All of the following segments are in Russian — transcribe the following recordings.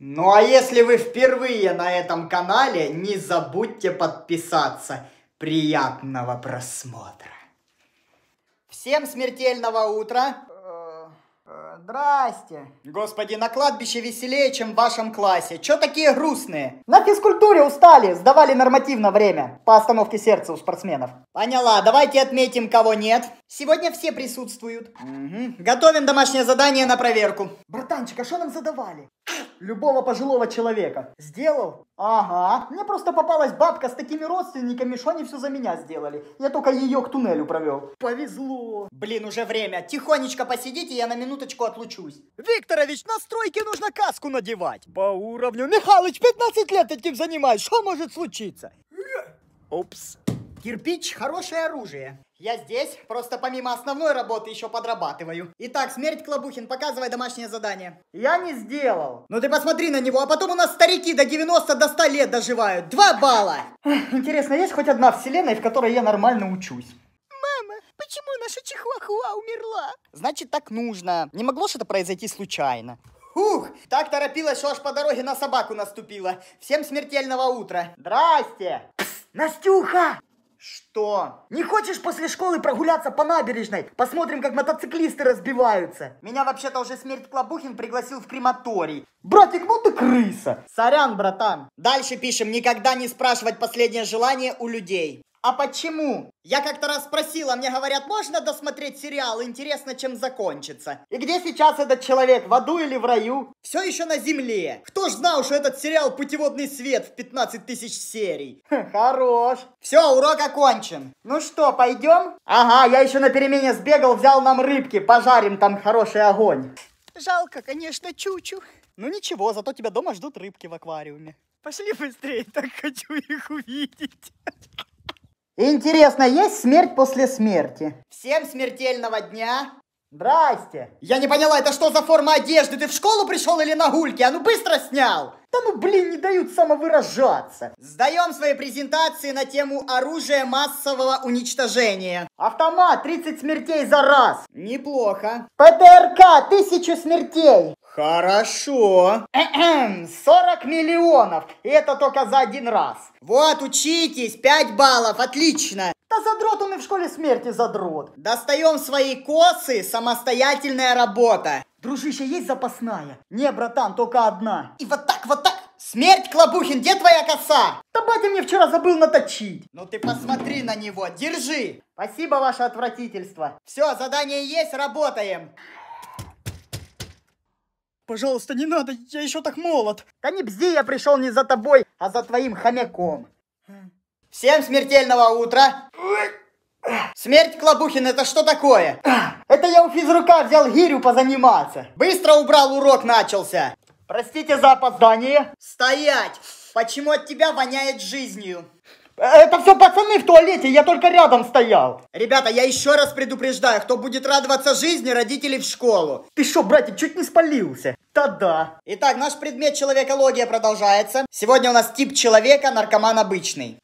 Ну а если вы впервые на этом канале, не забудьте подписаться. Приятного просмотра. Всем смертельного утра. Э, э, Здрасте. Господи, на кладбище веселее, чем в вашем классе. Чё такие грустные? На физкультуре устали, сдавали нормативно время по остановке сердца у спортсменов. Поняла, давайте отметим, кого нет. Сегодня все присутствуют. Угу. Готовим домашнее задание на проверку. Братанчик, а что нам задавали? любого пожилого человека. Сделал? Ага. Мне просто попалась бабка с такими родственниками, что они все за меня сделали. Я только ее к туннелю провел. Повезло. Блин, уже время. Тихонечко посидите, я на минуточку отлучусь. Викторович, на стройке нужно каску надевать. По уровню. Михалыч, 15 лет этим занимаюсь. Что может случиться? Опс. Кирпич – хорошее оружие. Я здесь, просто помимо основной работы еще подрабатываю. Итак, смерть Клобухин, показывай домашнее задание. Я не сделал. Ну ты посмотри на него, а потом у нас старики до 90, до 100 лет доживают. Два балла. Интересно, есть хоть одна вселенная, в которой я нормально учусь? Почему наша чихуахуа умерла? Значит, так нужно. Не могло что-то произойти случайно. Ух, так торопилась, что аж по дороге на собаку наступила. Всем смертельного утра. Здрасте. Пс, Настюха! Что? Не хочешь после школы прогуляться по набережной? Посмотрим, как мотоциклисты разбиваются. Меня вообще-то уже смерть Клобухин пригласил в крематорий. Братик, ну ты крыса. Сорян, братан. Дальше пишем, никогда не спрашивать последнее желание у людей. А почему? Я как-то раз спросила, мне говорят, можно досмотреть сериал, интересно, чем закончится. И где сейчас этот человек, в аду или в раю? Все еще на земле. Кто ж знал, что этот сериал «Путеводный свет» в 15 тысяч серий? Хм, хорош. Все, урок окончен. Ну что, пойдем? Ага, я еще на перемене сбегал, взял нам рыбки, пожарим там хороший огонь. Жалко, конечно, Чучу. Ну ничего, зато тебя дома ждут рыбки в аквариуме. Пошли быстрее, так хочу их увидеть. Интересно, есть смерть после смерти? Всем смертельного дня. Здрасте. Я не поняла, это что за форма одежды? Ты в школу пришел или на гульки? А ну быстро снял! Да ну блин, не дают самовыражаться. Сдаем свои презентации на тему оружия массового уничтожения. Автомат 30 смертей за раз. Неплохо. ПТРК 1000 смертей. Хорошо. 40 эм, миллионов. И это только за один раз. Вот, учитесь. 5 баллов. Отлично. Да задрот он и в школе смерти задрот. Достаем свои косы. Самостоятельная работа. Дружище, есть запасная? Не, братан, только одна. И вот так, вот так. Смерть, Клобухин, где твоя коса? Да батя мне вчера забыл наточить. Ну ты посмотри на него, держи. Спасибо, ваше отвратительство. Все, задание есть, работаем. Пожалуйста, не надо, я еще так молод. Да не бзи, я пришел не за тобой, а за твоим хомяком. Хм. Всем смертельного утра. Смерть Клобухин, это что такое? Это я у физрука взял гирю позаниматься. Быстро убрал, урок начался. Простите за опоздание. Стоять! Почему от тебя воняет жизнью? Это все пацаны в туалете, я только рядом стоял. Ребята, я еще раз предупреждаю, кто будет радоваться жизни, родителей в школу. Ты что, братик, чуть не спалился? Та-да. Итак, наш предмет человекология продолжается. Сегодня у нас тип человека, наркоман обычный.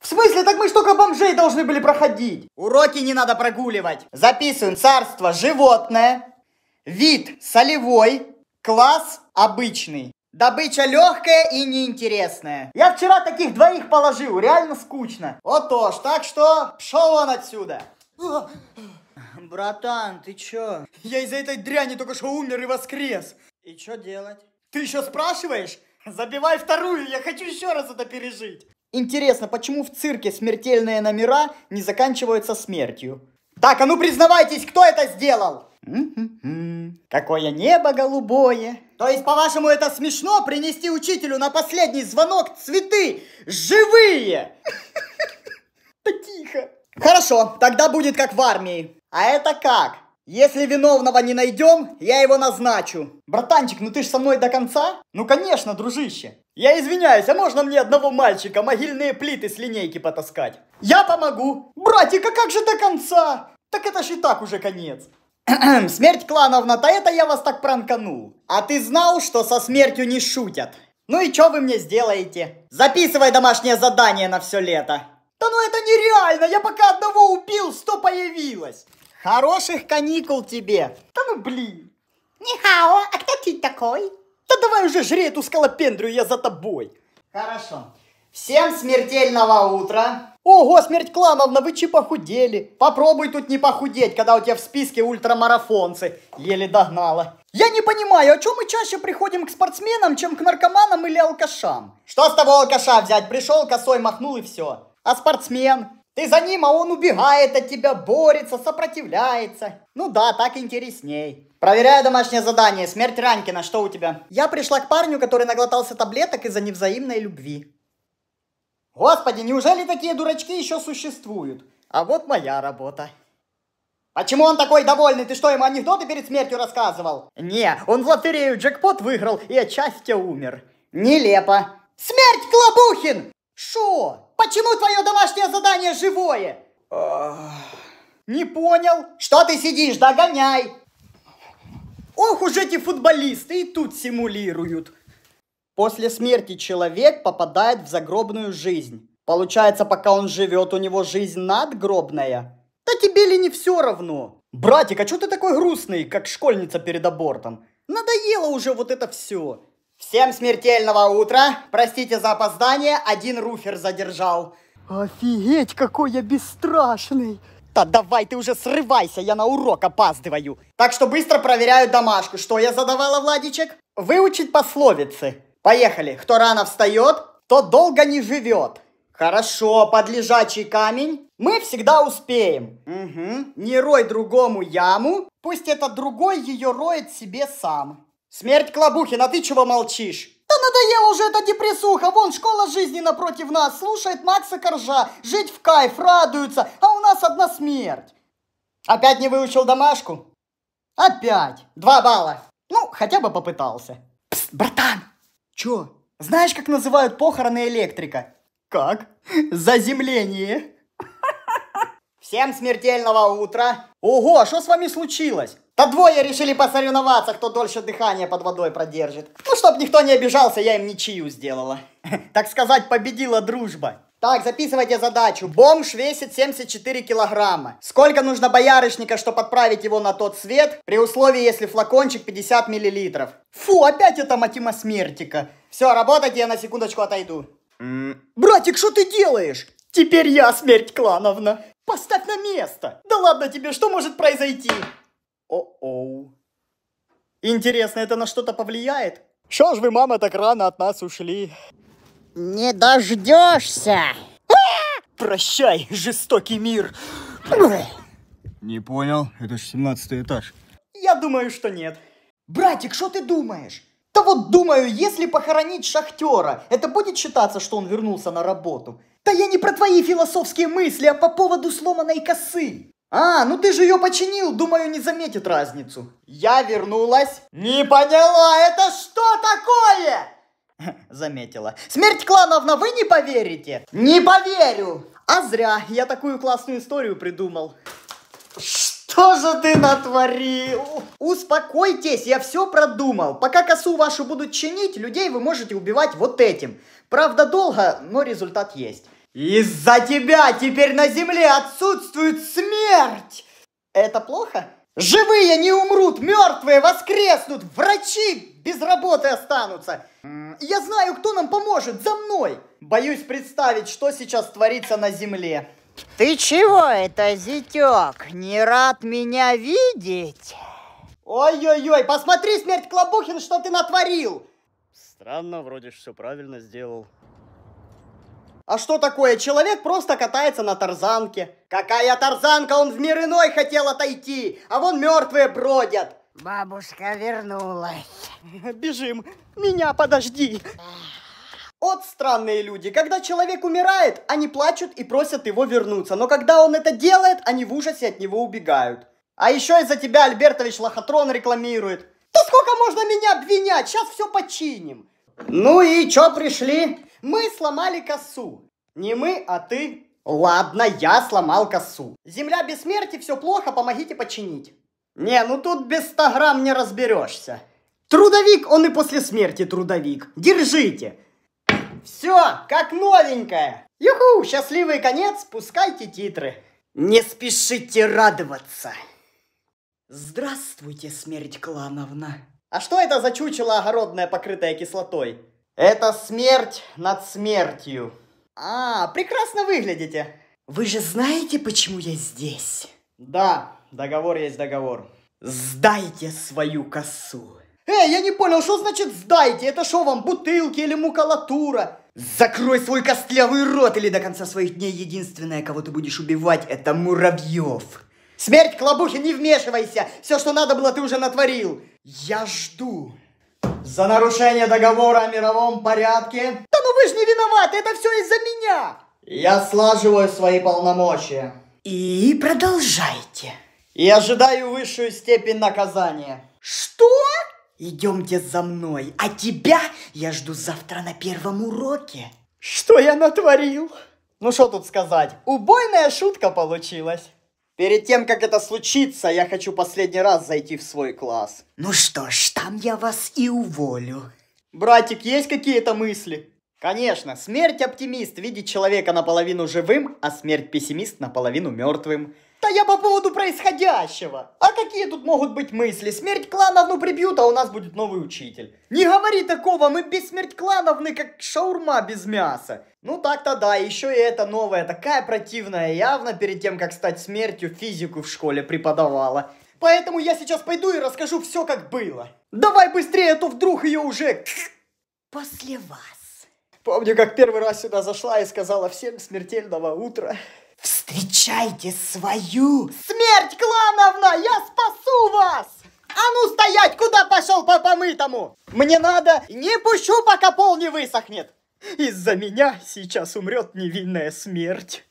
В смысле? Так мы ж только бомжей должны были проходить. Уроки не надо прогуливать. Записываем. Царство животное. Вид солевой. Класс обычный. Добыча легкая и неинтересная. Я вчера таких двоих положил, реально скучно. Вот тоже. так что пшел он отсюда. Братан, ты чё? Я из-за этой дряни только что умер и воскрес. И чё делать? Ты еще спрашиваешь? Забивай вторую, я хочу еще раз это пережить. Интересно, почему в цирке смертельные номера не заканчиваются смертью? Так, а ну признавайтесь, кто это сделал? Какое небо голубое, то есть, по-вашему, это смешно принести учителю на последний звонок цветы живые? Да тихо. Хорошо, тогда будет как в армии. А это как? Если виновного не найдем, я его назначу. Братанчик, ну ты ж со мной до конца? Ну конечно, дружище. Я извиняюсь, а можно мне одного мальчика могильные плиты с линейки потаскать? Я помогу. Братик, а как же до конца? Так это ж и так уже конец. Смерть клановна-то это я вас так пранканул. А ты знал, что со смертью не шутят? Ну и что вы мне сделаете? Записывай домашнее задание на все лето. Да ну это нереально, я пока одного убил, сто появилось. Хороших каникул тебе. Да ну блин. Нихао, а кто ты такой? Да давай уже жри эту скалопендрию, я за тобой. Хорошо. Всем смертельного утра. Ого, смерть клановна, вы че похудели? Попробуй тут не похудеть, когда у тебя в списке ультрамарафонцы. Еле догнала. Я не понимаю, о чем мы чаще приходим к спортсменам, чем к наркоманам или алкашам? Что с того алкаша взять? Пришел, косой махнул и все. А спортсмен? Ты за ним, а он убегает от тебя, борется, сопротивляется. Ну да, так интересней. Проверяю домашнее задание. Смерть Ранькина, что у тебя? Я пришла к парню, который наглотался таблеток из-за невзаимной любви. Господи, неужели такие дурачки еще существуют? А вот моя работа. Почему он такой довольный? Ты что, ему анекдоты перед смертью рассказывал? Не, он в лотерею джекпот выиграл и отчасти умер. Нелепо. Смерть, Клобухин! Шо? Почему твое домашнее задание живое? Не понял. Что ты сидишь? Догоняй. Ох уж эти футболисты и тут симулируют. После смерти человек попадает в загробную жизнь. Получается, пока он живет, у него жизнь надгробная? Да тебе ли не все равно? Братик, а что ты такой грустный, как школьница перед абортом? Надоело уже вот это все. Всем смертельного утра. Простите за опоздание, один руфер задержал. Офигеть, какой я бесстрашный. Да давай, ты уже срывайся, я на урок опаздываю. Так что быстро проверяю домашку. Что я задавала, Владичек? Выучить пословицы. Поехали. Кто рано встает, тот долго не живет. Хорошо, под лежачий камень мы всегда успеем. Угу. Не рой другому яму, пусть этот другой ее роет себе сам. Смерть Клобухина, ты чего молчишь? Да надоел уже эта депрессуха, вон школа жизни напротив нас, слушает Макса Коржа, жить в кайф, радуется, а у нас одна смерть. Опять не выучил домашку? Опять. Два балла. Ну, хотя бы попытался. Пс, братан, Чё? Знаешь, как называют похороны электрика? Как? Заземление. Всем смертельного утра. Ого, а что с вами случилось? Да двое решили посоревноваться, кто дольше дыхание под водой продержит. Ну, чтоб никто не обижался, я им ничью сделала. Так сказать, победила дружба. Так, записывайте задачу. Бомж весит 74 килограмма. Сколько нужно боярышника, чтобы отправить его на тот свет, при условии, если флакончик 50 миллилитров? Фу, опять это матима смертика. Все, работайте, я на секундочку отойду. Mm. Братик, что ты делаешь? Теперь я смерть клановна. Поставь на место. Да ладно тебе, что может произойти? О-оу. Интересно, это на что-то повлияет? Что ж вы, мама, так рано от нас ушли? Не дождешься. Прощай, жестокий мир. Не понял, это же 17 этаж. Я думаю, что нет. Братик, что ты думаешь? Да вот думаю, если похоронить шахтера, это будет считаться, что он вернулся на работу? Да я не про твои философские мысли, а по поводу сломанной косы. А, ну ты же ее починил, думаю, не заметит разницу. Я вернулась. Не поняла, это что такое? заметила. Смерть клановна, вы не поверите? Не поверю! А зря, я такую классную историю придумал. Что же ты натворил? Успокойтесь, я все продумал. Пока косу вашу будут чинить, людей вы можете убивать вот этим. Правда долго, но результат есть. Из-за тебя теперь на земле отсутствует смерть! Это плохо? Живые не умрут, мертвые воскреснут, врачи без работы останутся. Я знаю, кто нам поможет, за мной. Боюсь представить, что сейчас творится на земле. Ты чего это, зятек? Не рад меня видеть? Ой-ой-ой, посмотри, смерть Клобухин, что ты натворил! Странно, вроде все правильно сделал. А что такое? Человек просто катается на тарзанке. Какая тарзанка? Он в мир иной хотел отойти, а вон мертвые бродят. Бабушка вернулась. Бежим. Меня подожди. Вот странные люди. Когда человек умирает, они плачут и просят его вернуться. Но когда он это делает, они в ужасе от него убегают. А еще из-за тебя Альбертович Лохотрон рекламирует. Да сколько можно меня обвинять? Сейчас все починим. Ну и чё пришли? Мы сломали косу. Не мы, а ты. Ладно, я сломал косу. Земля без смерти, все плохо, помогите починить. Не, ну тут без 100 грамм не разберешься. Трудовик, он и после смерти трудовик. Держите. Все, как новенькое. Юху, счастливый конец, пускайте титры. Не спешите радоваться. Здравствуйте, смерть клановна. А что это за чучело огородное, покрытое кислотой? Это смерть над смертью. А, прекрасно выглядите. Вы же знаете, почему я здесь? Да договор есть договор. Сдайте свою косу. Эй, я не понял, что значит сдайте? Это что вам, бутылки или макулатура? Закрой свой костлявый рот, или до конца своих дней единственное, кого ты будешь убивать, это муравьев. Смерть Клобухи, не вмешивайся! Все, что надо было, ты уже натворил. Я жду. За нарушение договора о мировом порядке? Да ну вы же не виноваты, это все из-за меня! Я слаживаю свои полномочия. И продолжайте и ожидаю высшую степень наказания. Что? Идемте за мной, а тебя я жду завтра на первом уроке. Что я натворил? Ну что тут сказать, убойная шутка получилась. Перед тем, как это случится, я хочу последний раз зайти в свой класс. Ну что ж, там я вас и уволю. Братик, есть какие-то мысли? Конечно, смерть оптимист видит человека наполовину живым, а смерть пессимист наполовину мертвым. Да я по поводу происходящего. А какие тут могут быть мысли? Смерть клана клановну прибьют, а у нас будет новый учитель. Не говори такого, мы без смерть клановны, как шаурма без мяса. Ну так-то да, еще и эта новая, такая противная, явно перед тем, как стать смертью, физику в школе преподавала. Поэтому я сейчас пойду и расскажу все, как было. Давай быстрее, а то вдруг ее уже... После вас. Помню, как первый раз сюда зашла и сказала всем смертельного утра. Встречайте свою! Смерть клановна! Я спасу вас! А ну стоять, куда пошел по помытому? Мне надо, не пущу, пока пол не высохнет. Из-за меня сейчас умрет невинная смерть.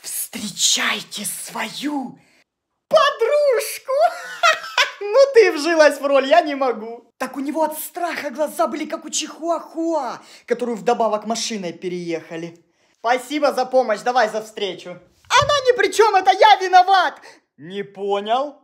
Встречайте свою подружку! Ну ты вжилась в роль, я не могу. Так у него от страха глаза были как у Чихуахуа, которую вдобавок машиной переехали. Спасибо за помощь, давай за встречу. Она ни при чем, это я виноват! Не понял?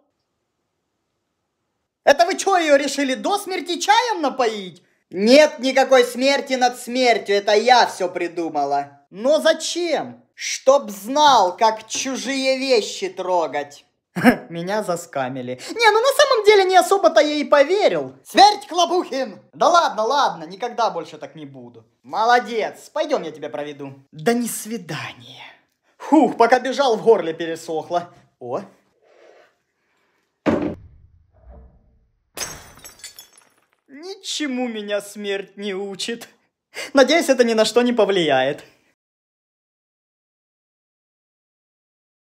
Это вы что, ее решили до смерти чаем напоить? Нет никакой смерти над смертью, это я все придумала. Но зачем? Чтоб знал, как чужие вещи трогать. Меня заскамили. Не, ну на самом деле не особо-то я и поверил. Смерть Клобухин! Да ладно, ладно, никогда больше так не буду. Молодец, пойдем я тебя проведу. Да не свидание. Фух, пока бежал, в горле пересохло. О. Ничему меня смерть не учит. Надеюсь, это ни на что не повлияет.